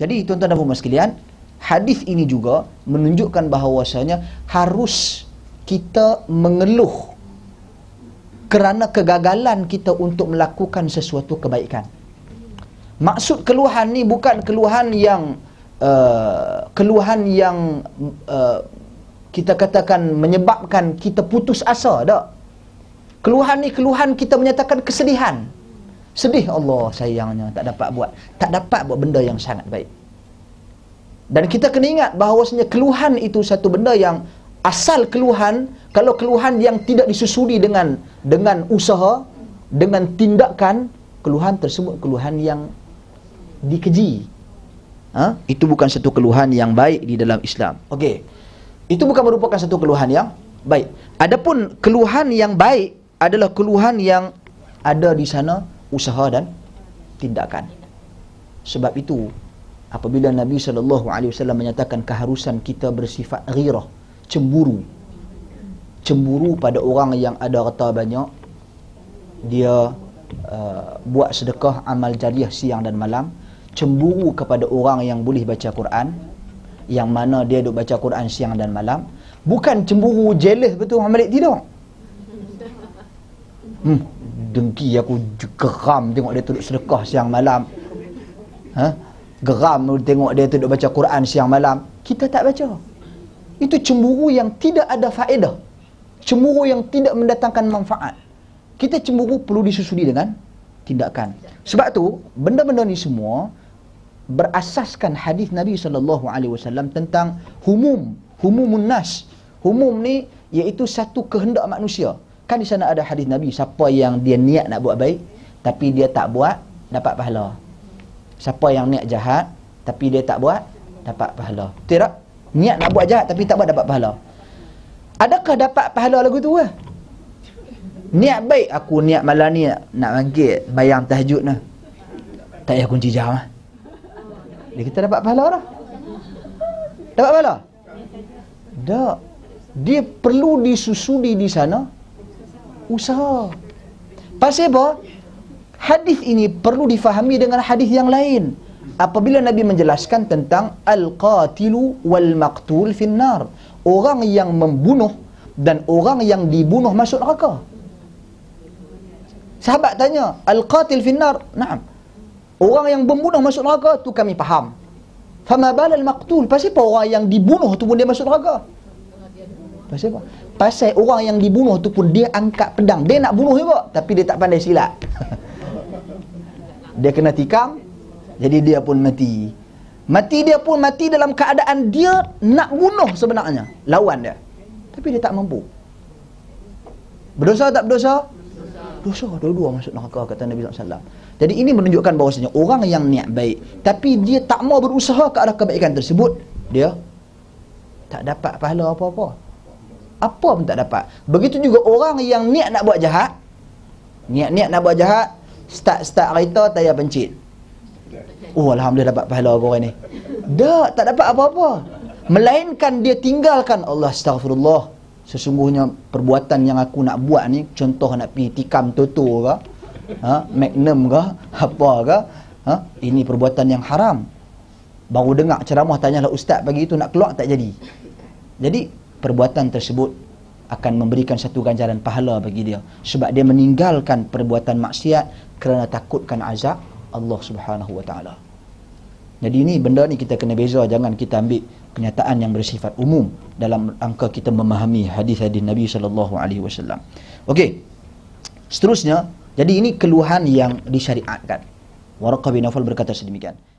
Jadi tuan-tuan dan puan sekalian, hadis ini juga menunjukkan bahawasanya harus kita mengeluh kerana kegagalan kita untuk melakukan sesuatu kebaikan. Maksud keluhan ni bukan keluhan yang uh, keluhan yang uh, kita katakan menyebabkan kita putus asa, tak? Keluhan ni keluhan kita menyatakan kesedihan. Sedih Allah sayangnya tak dapat buat. Tak dapat buat benda yang sangat baik. Dan kita kena ingat bahawasanya keluhan itu satu benda yang asal keluhan, kalau keluhan yang tidak disusuli dengan dengan usaha, dengan tindakan, keluhan tersebut keluhan yang dikeji. Ha? Itu bukan satu keluhan yang baik di dalam Islam. Okey. Itu bukan merupakan satu keluhan yang baik. Adapun keluhan yang baik adalah keluhan yang ada di sana usaha dan tindakan. Sebab itu apabila Nabi sallallahu alaihi wasallam menyatakan keharusan kita bersifat ghirah, cemburu. Cemburu pada orang yang ada harta banyak, dia uh, buat sedekah amal jariah siang dan malam, cemburu kepada orang yang boleh baca Quran, yang mana dia duk baca Quran siang dan malam, bukan cemburu jealous betul Muhammad tidak. Hmm dengki aku geram tengok dia duduk sedekah siang malam ha? geram tengok dia duduk baca Quran siang malam kita tak baca itu cemburu yang tidak ada faedah cemburu yang tidak mendatangkan manfaat kita cemburu perlu disusuli dengan tindakan sebab tu benda-benda ni semua berasaskan hadis Nabi sallallahu alaihi wasallam tentang humum humumun nas humum ni iaitu satu kehendak manusia Kan di sana ada hadis Nabi, siapa yang dia niat nak buat baik tapi dia tak buat dapat pahala. Siapa yang niat jahat tapi dia tak buat dapat pahala. Betul tak? Niat nak buat jahat tapi tak buat dapat pahala. Adakah dapat pahala lagu tu ke? Eh? Niat baik aku niat malam ni nak bangkit bayang tahajud nah. Tak payah kunci jam ah. Dia kita dapat pahala dah. Dapat pahala? Tak. Dia perlu disusuli di sana usaha. Pasal apa? Hadis ini perlu difahami dengan hadis yang lain. Apabila Nabi menjelaskan tentang al-qatilu wal maqtul finnar, orang yang membunuh dan orang yang dibunuh masuk neraka. Sahabat tanya, al-qatil finnar? Naam. Orang yang membunuh masuk neraka tu kami faham. Fama bala al-maqtul? Pasal apa orang yang dibunuh tu pun dia masuk neraka? Pasal apa? pasal orang yang dibunuh tu pun dia angkat pedang dia nak bunuh juga tapi dia tak pandai silat dia kena tikam jadi dia pun mati mati dia pun mati dalam keadaan dia nak bunuh sebenarnya lawan dia tapi dia tak mampu berdosa tak berdosa? berdosa dua-dua masuk neraka kata Nabi SAW jadi ini menunjukkan bahawasanya orang yang niat baik tapi dia tak mau berusaha ke arah kebaikan tersebut dia tak dapat pahala apa-apa apa pun tak dapat. Begitu juga orang yang niat nak buat jahat, niat-niat nak buat jahat, start-start kereta tayar pencit. Oh, Alhamdulillah dapat pahala aku orang ni. Tak, tak dapat apa-apa. Melainkan dia tinggalkan Allah astagfirullah. Sesungguhnya perbuatan yang aku nak buat ni, contoh nak pergi tikam toto ke, ha? magnum ke, apa ke, ha? ini perbuatan yang haram. Baru dengar ceramah, tanyalah ustaz pagi itu nak keluar tak jadi. Jadi, perbuatan tersebut akan memberikan satu ganjaran pahala bagi dia sebab dia meninggalkan perbuatan maksiat kerana takutkan azab Allah Subhanahu wa taala. Jadi ini benda ni kita kena beza jangan kita ambil kenyataan yang bersifat umum dalam angka kita memahami hadis-hadis Nabi sallallahu alaihi wasallam. Okey. Seterusnya, jadi ini keluhan yang disyariatkan. Warqah bin Nawfal berkata sedemikian.